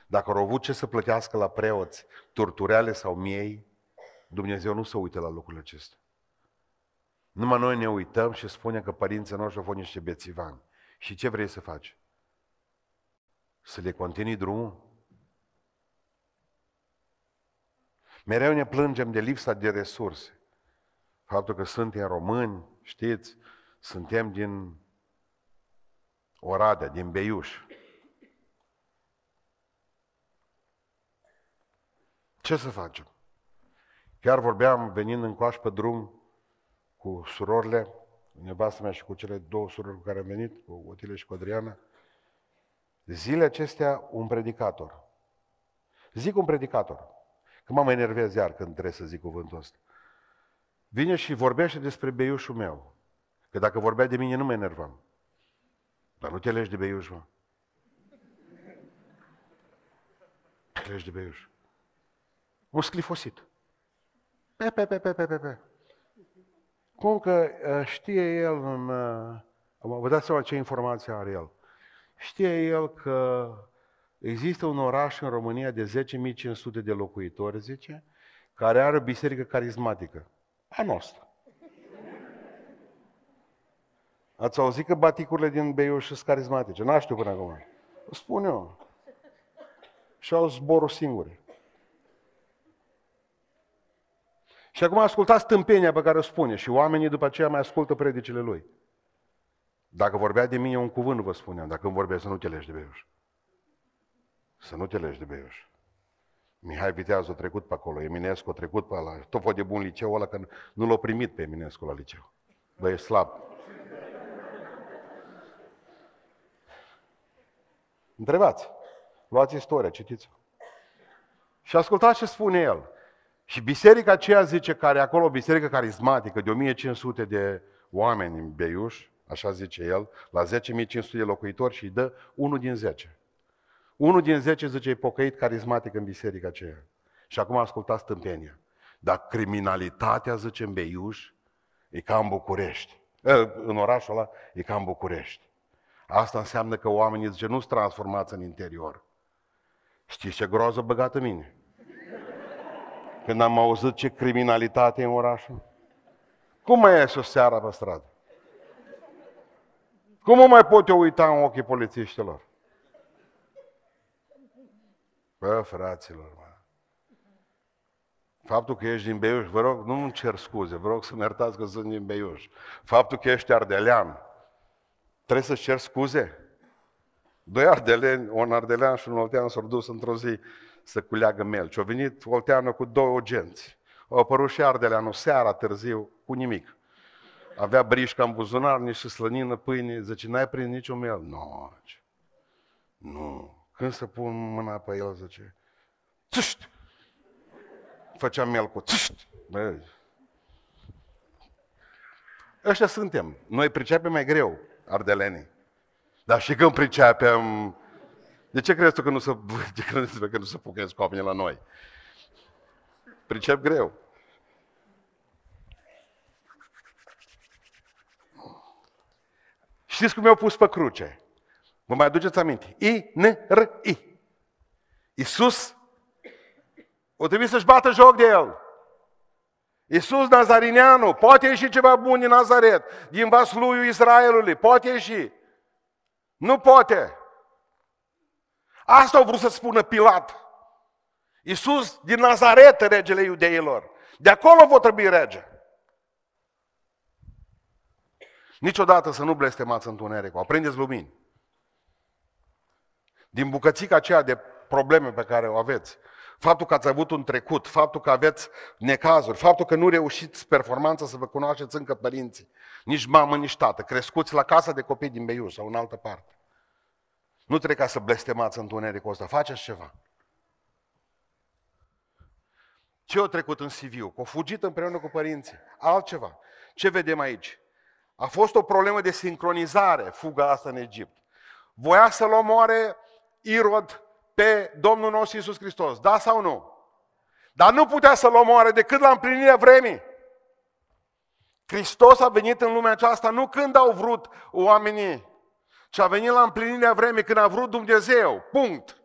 dacă au avut ce să plătească la preoți, turtureale sau miei, Dumnezeu nu se uită la lucrurile acestea. Numai noi ne uităm și spunem că părinții noștri au fost niște bețivani. Și ce vrei să faci? Să le continui drumul? Mereu ne plângem de lipsa de resurse. Faptul că suntem români, știți, suntem din Oradea, din Beiuș. Ce să facem? Chiar vorbeam, venind în coaș pe drum, cu surorile, nevastă mea și cu cele două surori cu care am venit, cu Otile și cu Adriana, zile acestea un predicator. Zic un predicator. Că mă enervez iar când trebuie să zic cuvântul ăsta. Vine și vorbește despre beiușul meu. Că dacă vorbea de mine, nu mă enervam. Dar nu te legi de beiuș, mă. Te legi de beiuș. O sclifosit. Pe, pe, pe, pe, pe, pe, pe. Cum că ă, știe el, în, ă, vă dați seama ce informație are el. Știe el că există un oraș în România de 10.500 de locuitori, zice, care are o biserică carismatică. A noastră. Ați auzit că baticurile din Beiuș sunt carismatice? N-aș știu până acum. spun eu. Și au zborul singuri. Și acum ascultați tâmpenia pe care o spune și oamenii după aceea mai ascultă predicile lui. Dacă vorbea de mine un cuvânt, vă spuneam, dacă îmi vorbea să nu te legi de Beiuș. Să nu te legi de Beiuș. Mihai Viteazul a trecut pe acolo, Eminescu a trecut pe la tot de bun liceu ăla, că nu l-a primit pe Eminescu la liceu. Băi, e slab. Întrebați. Luați istoria, citiți Și ascultați ce spune el. Și biserica aceea zice, care acolo, o biserică carismatică, de 1500 de oameni în Beiuș, așa zice el, la 10.500 de locuitori și îi dă unul din 10. Unul din 10 zice, e pocăit carismatic în biserica aceea. Și acum ascultați tâmpenia. Dar criminalitatea, zice, în Beiuș, e ca în București. în orașul ăla, e ca în București. Asta înseamnă că oamenii zice, nu sunt transformați în interior. Știți ce groază băgată mine? Când am auzit ce criminalitate e în orașul. Cum mai ies o seară pe stradă? Cum mă mai pot eu uita în ochii polițiștilor? Bă, fraților, mă. Faptul că ești din Beiuș, vă rog, nu-mi cer scuze, vă rog să-mi iertați că sunt din Beiuș. Faptul că ești ardelean, Trebuie să-ți cer scuze? Doi ardeleni, un ardelean și un oltean s-au dus într-o zi să culeagă mel. Și au venit olteanul cu două genți. Au apărut și ardeleanul seara târziu cu nimic. Avea brișca în buzunar, niște slănină, pâine. Zice, n-ai prins niciun mel? Nu. Nu. Când să pun mâna pe el, zice, țâșt! Făcea mel cu țâșt! Băi. Ăștia suntem. Noi pricepem mai greu ardelenii. Dar și când pricepem, de ce crezi tu că nu se, de ce crezi că nu se cu oamenii la noi? Pricep greu. Știți cum mi au pus pe cruce? Vă mai aduceți aminte? I, N, R, I. Iisus o trebuie să-și bată joc de el. Iisus Nazarineanu, poate ieși ceva bun din Nazaret, din vasluiul Israelului, poate ieși. Nu poate. Asta au vrut să spună Pilat. Iisus din Nazaret, regele iudeilor. De acolo vă trebui rege. Niciodată să nu blestemați întunericul. Aprindeți lumini. Din bucățica aceea de probleme pe care o aveți, Faptul că ați avut un trecut, faptul că aveți necazuri, faptul că nu reușiți performanța să vă cunoașteți încă părinții, nici mamă, nici tată, crescuți la casa de copii din Beiuș sau în altă parte. Nu trebuie ca să blestemați întunericul ăsta, faceți ceva. Ce a trecut în CV-ul? Că a fugit împreună cu părinții. Altceva. Ce vedem aici? A fost o problemă de sincronizare, fuga asta în Egipt. Voia să-l omoare Irod pe Domnul nostru Isus Hristos. Da sau nu? Dar nu putea să-L omoare decât la împlinirea vremii. Hristos a venit în lumea aceasta nu când au vrut oamenii, ci a venit la împlinirea vremii, când a vrut Dumnezeu. Punct.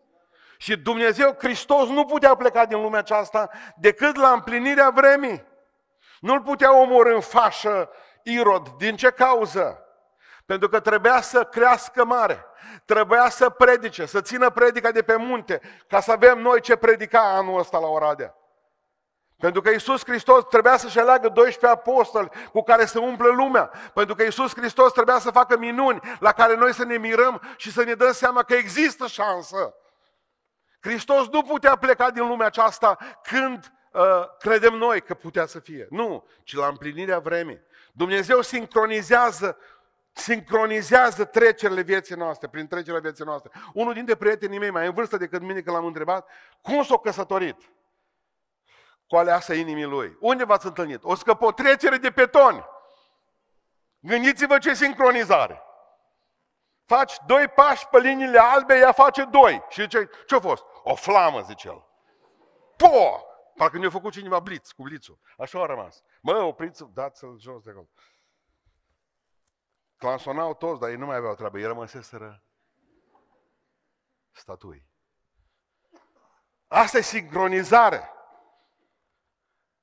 Și Dumnezeu, Hristos, nu putea pleca din lumea aceasta decât la împlinirea vremii. Nu-L putea omor în fașă Irod. Din ce cauză? Pentru că trebuia să crească mare, trebuia să predice, să țină predica de pe munte, ca să avem noi ce predica anul ăsta la Oradea. Pentru că Iisus Hristos trebuia să-și aleagă 12 apostoli cu care să umple lumea. Pentru că Iisus Hristos trebuia să facă minuni la care noi să ne mirăm și să ne dăm seama că există șansă. Hristos nu putea pleca din lumea aceasta când uh, credem noi că putea să fie. Nu, ci la împlinirea vremii. Dumnezeu sincronizează sincronizează trecerile vieții noastre, prin trecerile vieții noastre. Unul dintre prietenii mei, mai în vârstă decât mine, că l-am întrebat, cum s-a căsătorit? Cu aleasa inimii lui. Unde v-ați întâlnit? O scăpă o trecere de petoni. Gândiți-vă ce sincronizare. Faci doi pași pe liniile albe, ea face doi. Și zice, ce-a fost? O flamă, zice el. Po! Parcă mi-a făcut cineva bliț, cu blițul. Așa a rămas. Mă, opriți-l, dați-l jos de acolo. Clansonau toți, dar ei nu mai aveau treabă. Ei rămăseseră statui. Asta e sincronizare.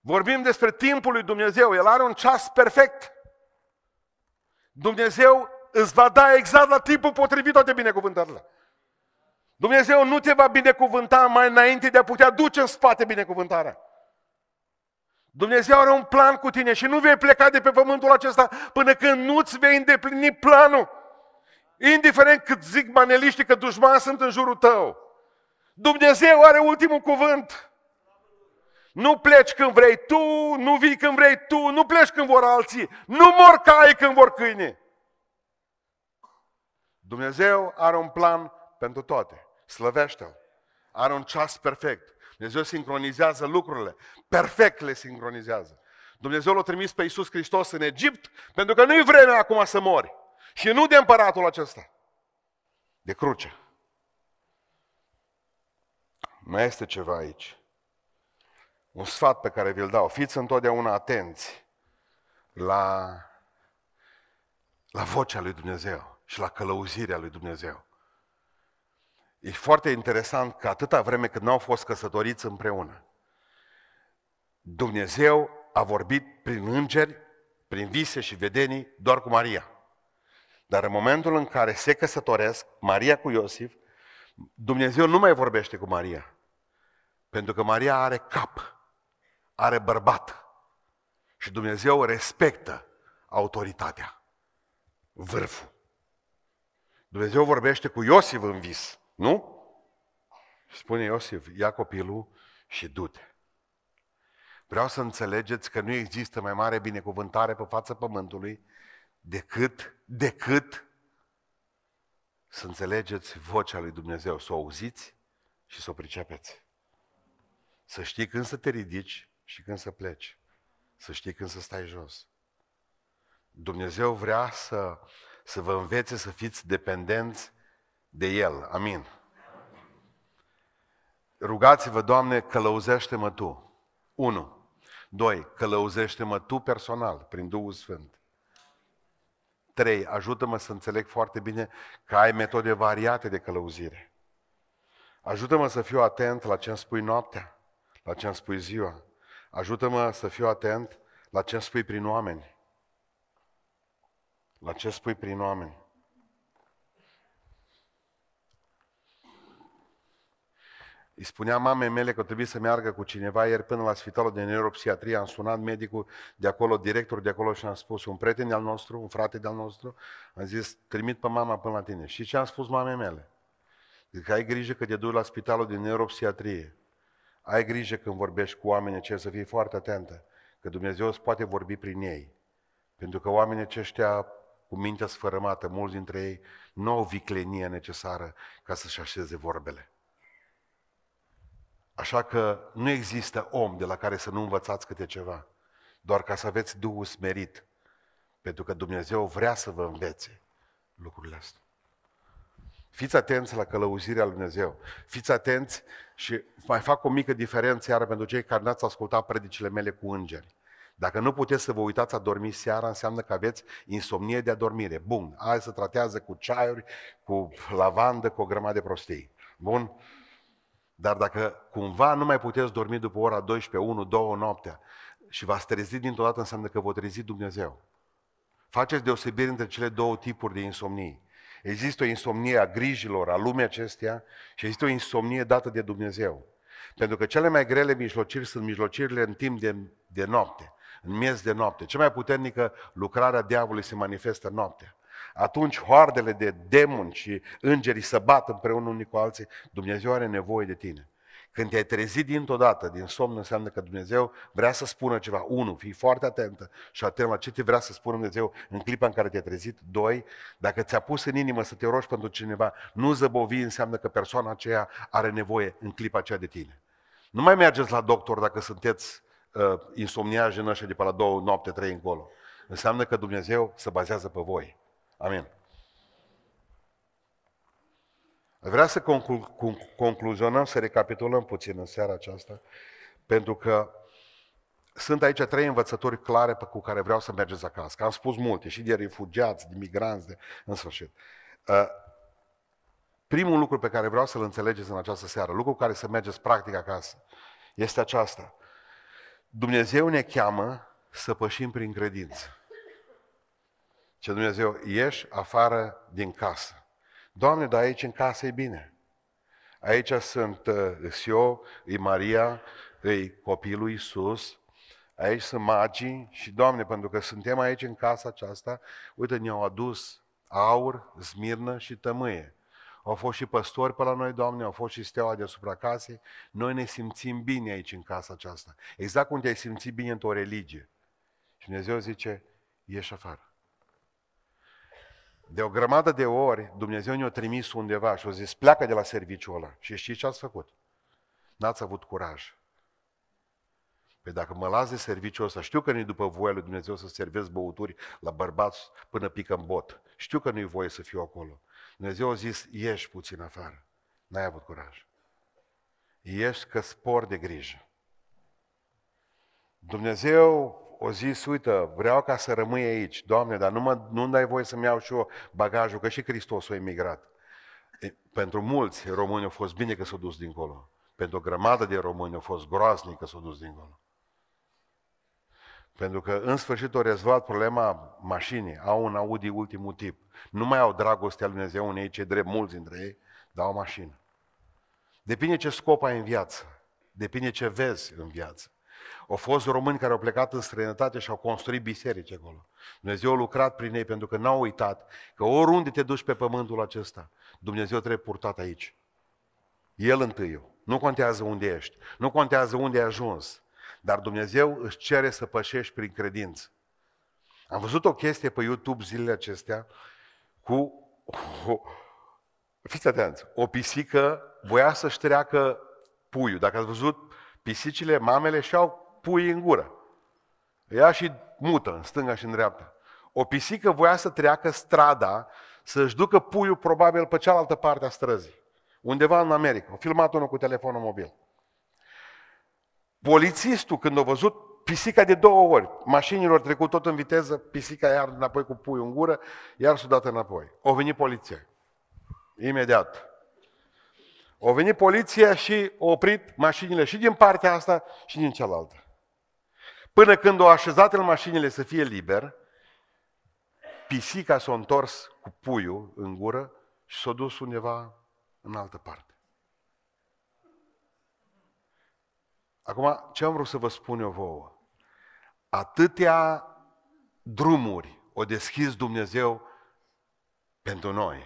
Vorbim despre timpul lui Dumnezeu. El are un ceas perfect. Dumnezeu îți va da exact la timpul potrivit toate binecuvântările. Dumnezeu nu te va binecuvânta mai înainte de a putea duce în spate binecuvântarea. Dumnezeu are un plan cu tine și nu vei pleca de pe pământul acesta până când nu-ți vei îndeplini planul. Indiferent cât zic maneliștii că dușmani sunt în jurul tău. Dumnezeu are ultimul cuvânt. Nu pleci când vrei tu, nu vii când vrei tu, nu pleci când vor alții, nu mor cai când vor câine. Dumnezeu are un plan pentru toate. Slăvește-L. Are un ceas perfect. Dumnezeu sincronizează lucrurile. Perfect le sincronizează. Dumnezeu l-a trimis pe Iisus Hristos în Egipt pentru că nu-i vremea acum să mori. Și nu de împăratul acesta. De cruce. Mai este ceva aici. Un sfat pe care vi-l dau. Fiți întotdeauna atenți la, la vocea lui Dumnezeu și la călăuzirea lui Dumnezeu. E foarte interesant că atâta vreme cât n-au fost căsătoriți împreună, Dumnezeu a vorbit prin îngeri, prin vise și vedenii, doar cu Maria. Dar în momentul în care se căsătoresc, Maria cu Iosif, Dumnezeu nu mai vorbește cu Maria. Pentru că Maria are cap, are bărbat. Și Dumnezeu respectă autoritatea, vârful. Dumnezeu vorbește cu Iosif în vis. Nu? Spune Iosif, ia copilul și du-te. Vreau să înțelegeți că nu există mai mare binecuvântare pe fața pământului decât, decât să înțelegeți vocea lui Dumnezeu, să o auziți și să o pricepeți. Să știi când să te ridici și când să pleci. Să știi când să stai jos. Dumnezeu vrea să, să vă învețe să fiți dependenți de El. Amin. Rugați-vă, Doamne, călăuzește-mă Tu. Unu. Doi, Călăuzește-mă Tu personal, prin Duhul Sfânt. Trei, Ajută-mă să înțeleg foarte bine că ai metode variate de călăuzire. Ajută-mă să fiu atent la ce îmi spui noaptea, la ce îmi spui ziua. Ajută-mă să fiu atent la ce spui prin oameni. La ce spui prin oameni. Îi spunea mamei mele că trebuie să meargă cu cineva ieri până la spitalul de neuropsiatrie. Am sunat medicul de acolo, directorul de acolo și am spus, un prieten al nostru, un frate de-al nostru, am zis, trimit pe mama până la tine. Și ce am spus mamei mele? Zic că ai grijă că te duci la spitalul de neuropsiatrie. Ai grijă când vorbești cu oameni ce să fii foarte atentă, că Dumnezeu îți poate vorbi prin ei. Pentru că oamenii aceștia cu mintea sfărâmată, mulți dintre ei, nu au viclenia necesară ca să-și așeze vorbele. Așa că nu există om de la care să nu învățați câte ceva, doar ca să aveți Duhul smerit, pentru că Dumnezeu vrea să vă învețe lucrurile astea. Fiți atenți la călăuzirea lui Dumnezeu. Fiți atenți și mai fac o mică diferență iară pentru cei care n-ați ascultat predicile mele cu îngeri. Dacă nu puteți să vă uitați a dormi seara, înseamnă că aveți insomnie de adormire. Bun, aia se tratează cu ceaiuri, cu lavandă, cu o grămadă de prostii. Bun? Dar dacă cumva nu mai puteți dormi după ora 12, 1, 2 noaptea și v-ați trezit dintr-o dată, înseamnă că vă trezi Dumnezeu. Faceți deosebire între cele două tipuri de insomnii. Există o insomnie a grijilor, a lumii acesteia și există o insomnie dată de Dumnezeu. Pentru că cele mai grele mijlociri sunt mijlocirile în timp de, de noapte, în miez de noapte. Cea mai puternică lucrare a diavolului se manifestă noaptea atunci hoardele de demoni și îngerii să bat împreună unii cu alții, Dumnezeu are nevoie de tine. Când te-ai trezit dintr-o dată din somn, înseamnă că Dumnezeu vrea să spună ceva. Unu, fii foarte atentă și atent la ce te vrea să spună Dumnezeu în clipa în care te-ai trezit. Doi, dacă ți-a pus în inimă să te rogi pentru cineva, nu zăbovi înseamnă că persoana aceea are nevoie în clipa aceea de tine. Nu mai mergeți la doctor dacă sunteți uh, insomniași în așa de pe la două noapte, trei încolo. Înseamnă că Dumnezeu se bazează pe voi. Amin. Vreau să conclu- concluzionăm, să recapitulăm puțin în seara aceasta, pentru că sunt aici trei învățători clare pe cu care vreau să mergeți acasă. Că am spus multe, și de refugiați, de migranți, de... în sfârșit. Uh, primul lucru pe care vreau să-l înțelegeți în această seară, lucru care să mergeți practic acasă, este aceasta. Dumnezeu ne cheamă să pășim prin credință. Ce Dumnezeu, ieși afară din casă. Doamne, dar aici în casă e bine. Aici sunt uh, eu, e Maria, e copilul Iisus, aici sunt magii și, Doamne, pentru că suntem aici în casa aceasta, uite, ne-au adus aur, zmirnă și tămâie. Au fost și păstori pe la noi, Doamne, au fost și steaua deasupra casei. Noi ne simțim bine aici în casa aceasta. Exact cum te-ai simțit bine într-o religie. Și Dumnezeu zice, ieși afară. De o grămadă de ori, Dumnezeu ne-a trimis undeva și a zis, pleacă de la serviciul ăla. Și știi ce ați făcut? N-ați avut curaj. Păi dacă mă las de serviciul ăsta, știu că nu-i după voia lui Dumnezeu să servesc băuturi la bărbați până pică în bot. Știu că nu-i voie să fiu acolo. Dumnezeu a zis, ieși puțin afară. N-ai avut curaj. Ieși că spor de grijă. Dumnezeu o zis, uite, vreau ca să rămâi aici, Doamne, dar nu mă, nu dai voie să-mi iau și eu bagajul, că și Hristos a emigrat. Pentru mulți români au fost bine că s-au dus dincolo. Pentru o grămadă de români au fost groaznic că s-au dus dincolo. Pentru că în sfârșit au rezolvat problema mașinii. Au un Audi ultimul tip. Nu mai au dragostea lui Dumnezeu în ei, ce drept mulți dintre ei, dar au mașină. Depinde ce scop ai în viață. Depinde ce vezi în viață. Au fost români care au plecat în străinătate și au construit biserici acolo. Dumnezeu a lucrat prin ei pentru că n-au uitat că oriunde te duci pe pământul acesta, Dumnezeu trebuie purtat aici. El întâi, eu. nu contează unde ești, nu contează unde ai ajuns, dar Dumnezeu își cere să pășești prin credință. Am văzut o chestie pe YouTube zilele acestea cu o, fiți atenți, o pisică voia să-și treacă puiul. Dacă ați văzut, pisicile, mamele și-au pui în gură. Ea și mută în stânga și în dreapta. O pisică voia să treacă strada, să-și ducă puiul probabil pe cealaltă parte a străzii. Undeva în America. O filmat unul cu telefonul mobil. Polițistul, când a văzut pisica de două ori, mașinilor trecut tot în viteză, pisica iar înapoi cu puiul în gură, iar dat înapoi. O venit poliția. Imediat. O venit poliția și a oprit mașinile și din partea asta și din cealaltă. Până când o așezat în mașinile să fie liber, pisica s-a întors cu puiul în gură și s-a dus undeva în altă parte. Acum, ce am vrut să vă spun eu vouă? Atâtea drumuri o deschis Dumnezeu pentru noi.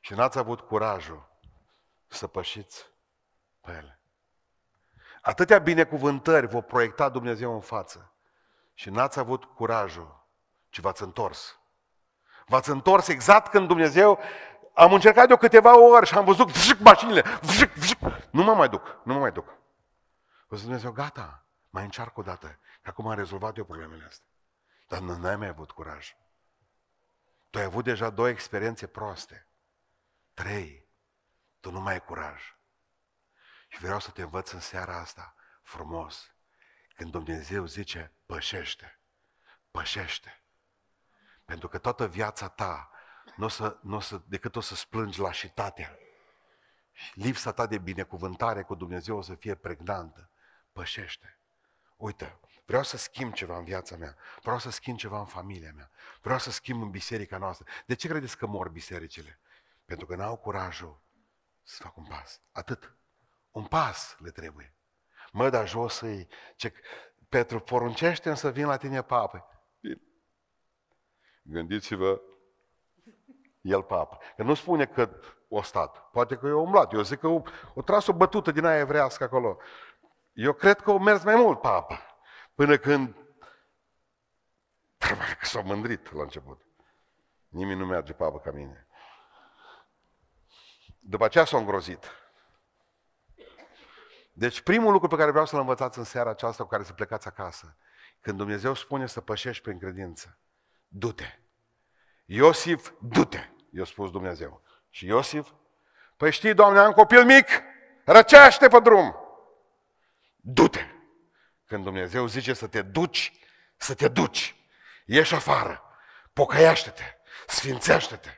Și n-ați avut curajul să pășiți pe ele. Atâtea binecuvântări vă proiecta Dumnezeu în față și n-ați avut curajul, ci v-ați întors. V-ați întors exact când Dumnezeu... Am încercat de câteva ori și am văzut vzic, mașinile, vzic, vzic. Nu mă mai duc, nu mă mai duc. Vă zic Dumnezeu, gata, mai încearcă o dată, că acum am rezolvat eu problemele astea. Dar nu ai mai avut curaj. Tu ai avut deja două experiențe proaste. Trei. Tu nu mai ai curaj. Și vreau să te văd în seara asta, frumos, când Dumnezeu zice, pășește, pășește. Pentru că toată viața ta, nu o să, n-o să, decât o să splângi lașitatea. Lipsa ta de binecuvântare cu Dumnezeu o să fie pregnantă. Pășește. Uite, vreau să schimb ceva în viața mea, vreau să schimb ceva în familia mea, vreau să schimb în biserica noastră. De ce credeți că mor bisericile? Pentru că n-au curajul să facă un pas. Atât. Un pas le trebuie. Mă, dar jos îi, ce, Petru, poruncește să vin la tine, papă. Bine. Gândiți-vă, el papă. Că nu spune că o stat. Poate că e umblat. Eu zic că o, o tras o bătută din aia evrească acolo. Eu cred că o mers mai mult papă. Până când trebuie că s-a mândrit la început. Nimeni nu merge papă ca mine. După aceea s-a îngrozit. Deci primul lucru pe care vreau să-l învățați în seara aceasta cu care să plecați acasă, când Dumnezeu spune să pășești prin credință, du-te. Iosif, du-te, i-a spus Dumnezeu. Și Iosif, păi știi, Doamne, am copil mic, răcește pe drum. Du-te. Când Dumnezeu zice să te duci, să te duci. Ieși afară, pocăiaște-te, sfințește-te.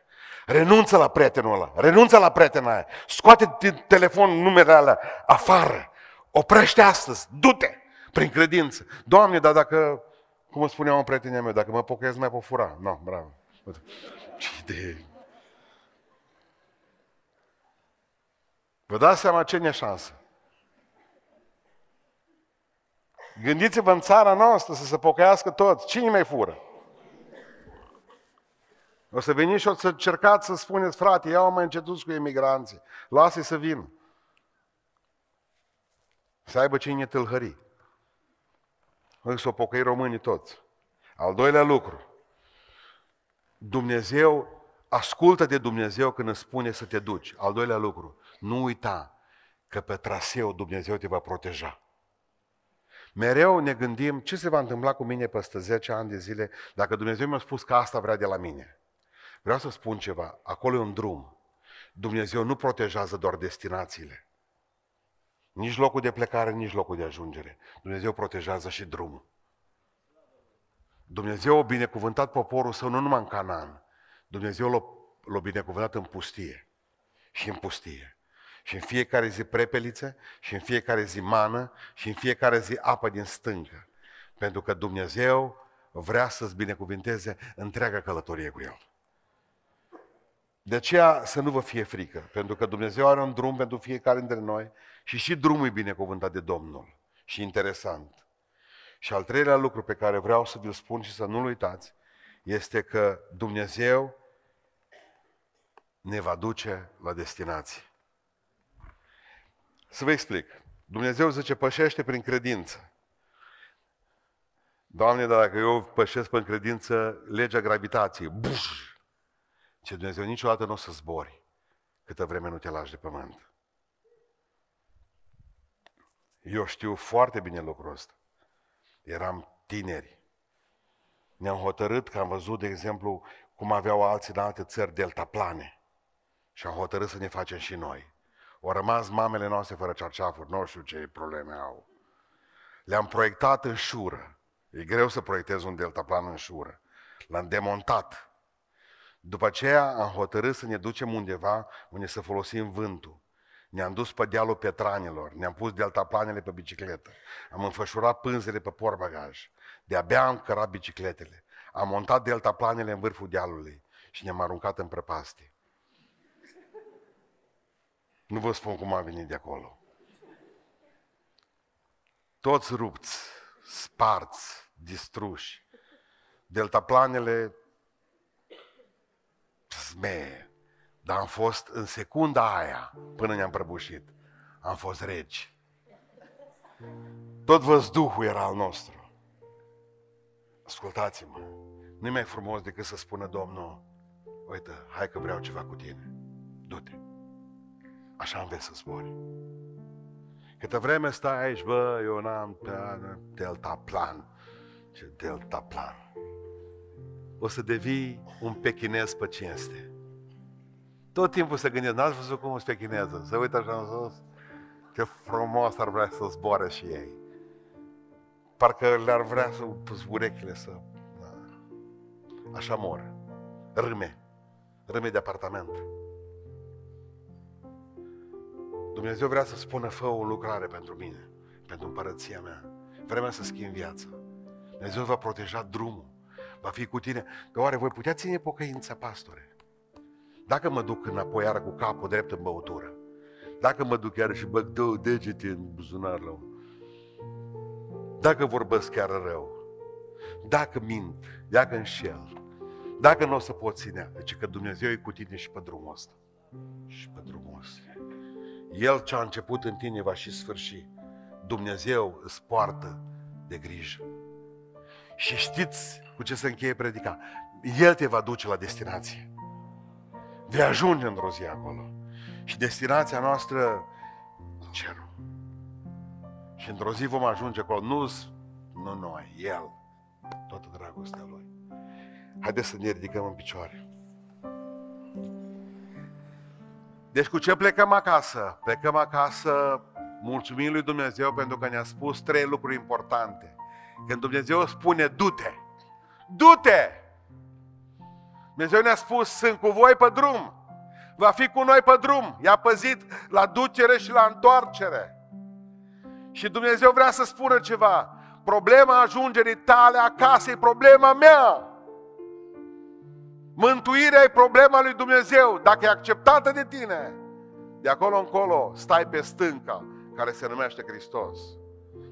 Renunță la prietenul ăla, renunță la prietena aia, scoate din telefon numele alea afară Oprește astăzi, du-te prin credință. Doamne, dar dacă, cum spunea un prieten meu, dacă mă pocăiesc, mai pot fura. Nu, no, bravo. Ce idee. Vă dați seama ce neșansă. Gândiți-vă în țara noastră să se pocăiască toți. Cine mai fură? O să veniți și o să încercați să spuneți, frate, ia mai încetus cu emigranții. Lasă-i să vină. Să aibă cine tâlhări. s o pocăi românii toți. Al doilea lucru. Dumnezeu, ascultă de Dumnezeu când îți spune să te duci. Al doilea lucru. Nu uita că pe traseu Dumnezeu te va proteja. Mereu ne gândim ce se va întâmpla cu mine peste 10 ani de zile dacă Dumnezeu mi-a spus că asta vrea de la mine. Vreau să spun ceva, acolo e un drum. Dumnezeu nu protejează doar destinațiile. Nici locul de plecare, nici locul de ajungere. Dumnezeu protejează și drumul. Dumnezeu a binecuvântat poporul său nu numai în Canaan. Dumnezeu l-a, binecuvântat în pustie. Și în pustie. Și în fiecare zi prepeliță, și în fiecare zi mană, și în fiecare zi apă din stâncă. Pentru că Dumnezeu vrea să-ți binecuvinteze întreaga călătorie cu El. De aceea să nu vă fie frică, pentru că Dumnezeu are un drum pentru fiecare dintre noi și și drumul e binecuvântat de Domnul și interesant. Și al treilea lucru pe care vreau să vi-l spun și să nu-l uitați, este că Dumnezeu ne va duce la destinație. Să vă explic. Dumnezeu zice, pășește prin credință. Doamne, dar dacă eu pășesc prin credință, legea gravitației, buș, ce Dumnezeu niciodată nu o să zbori câtă vreme nu te lași de pământ. Eu știu foarte bine lucrul ăsta. Eram tineri. Ne-am hotărât că am văzut, de exemplu, cum aveau alții în alte țări deltaplane. Și am hotărât să ne facem și noi. O rămas mamele noastre fără cerceafuri, nu știu ce probleme au. Le-am proiectat în șură. E greu să proiectezi un deltaplan în șură. L-am demontat după aceea am hotărât să ne ducem undeva unde să folosim vântul. Ne-am dus pe dealul Petranilor, ne-am pus deltaplanele pe bicicletă, am înfășurat pânzele pe porbagaj, de-abia am cărat bicicletele, am montat deltaplanele în vârful dealului și ne-am aruncat în prăpastie. Nu vă spun cum am venit de acolo. Toți rupți, sparți, distruși, deltaplanele zmeie. Dar am fost în secunda aia până ne-am prăbușit. Am fost regi. Tot văzduhul era al nostru. Ascultați-mă, nu mai frumos decât să spună Domnul, uite, hai că vreau ceva cu tine, du-te. Așa am să zbori. Câtă vreme stai aici, bă, eu n-am delta plan. Ce delta plan? o să devii un pechinez pe cinste. Tot timpul se gândesc, n-ați văzut cum sunt pechineză? Să uită așa în sus, ce frumos ar vrea să zboare și ei. Parcă le-ar vrea să urechile să... Da. Așa mor. Râme. Râme de apartament. Dumnezeu vrea să spună, fă o lucrare pentru mine, pentru împărăția mea. Vremea să schimb viața. Dumnezeu va proteja drumul va fi cu tine. Că oare voi putea ține pocăința, pastore? Dacă mă duc înapoi iară cu capul drept în băutură, dacă mă duc iară și băg două degete în buzunar la un... dacă vorbesc chiar rău, dacă mint, dacă înșel, dacă nu o să pot ținea, deci că Dumnezeu e cu tine și pe drumul ăsta. Și pe drumul ăsta. El ce a început în tine va și sfârși. Dumnezeu îți poartă de grijă. Și știți cu ce se încheie predica. El te va duce la destinație. Vei ajunge într-o zi acolo. Și destinația noastră, cerul. Și într-o zi vom ajunge acolo. Nu, nu noi, El. Toată dragostea Lui. Haideți să ne ridicăm în picioare. Deci cu ce plecăm acasă? Plecăm acasă mulțumim lui Dumnezeu pentru că ne-a spus trei lucruri importante. Când Dumnezeu spune du-te, du-te! Dumnezeu ne-a spus, sunt cu voi pe drum, va fi cu noi pe drum, i-a păzit la ducere și la întoarcere. Și Dumnezeu vrea să spună ceva, problema ajungerii tale acasă e problema mea. Mântuirea e problema lui Dumnezeu, dacă e acceptată de tine. De acolo încolo stai pe stânca care se numește Hristos.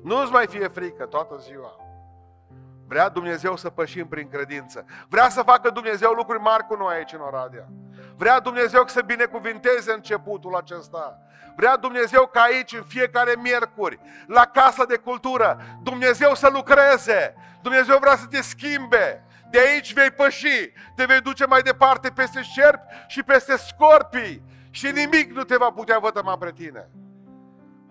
Nu-ți mai fie frică toată ziua. Vrea Dumnezeu să pășim prin credință. Vrea să facă Dumnezeu lucruri mari cu noi aici în Oradea. Vrea Dumnezeu să binecuvinteze începutul acesta. Vrea Dumnezeu ca aici, în fiecare miercuri, la Casa de Cultură, Dumnezeu să lucreze. Dumnezeu vrea să te schimbe. De aici vei păși, te vei duce mai departe peste șerpi și peste scorpii și nimic nu te va putea vătăma pe tine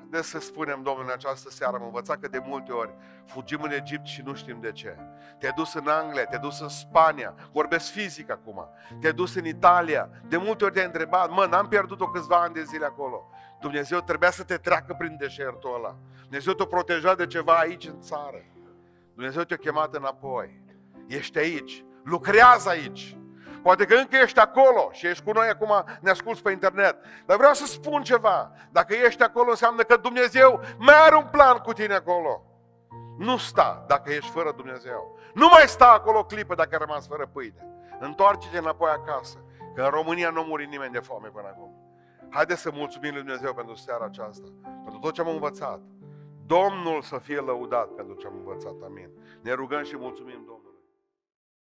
de să spunem, Domnul, în această seară am învățat că de multe ori fugim în Egipt și nu știm de ce. Te-ai dus în Anglia, te-ai dus în Spania, vorbesc fizic acum, te-ai dus în Italia, de multe ori te-ai întrebat, mă, n-am pierdut-o câțiva ani de zile acolo. Dumnezeu trebuia să te treacă prin deșertul ăla. Dumnezeu te-a protejat de ceva aici în țară. Dumnezeu te-a chemat înapoi. Ești aici, lucrează aici. Poate că încă ești acolo și ești cu noi acum, ne asculți pe internet. Dar vreau să spun ceva. Dacă ești acolo, înseamnă că Dumnezeu mai are un plan cu tine acolo. Nu sta dacă ești fără Dumnezeu. Nu mai sta acolo o clipă dacă ai rămas fără pâine. Întoarce-te înapoi acasă, că în România nu muri nimeni de foame până acum. Haideți să mulțumim Lui Dumnezeu pentru seara aceasta, pentru tot ce am învățat. Domnul să fie lăudat pentru ce am învățat. Amin. Ne rugăm și mulțumim Domnul.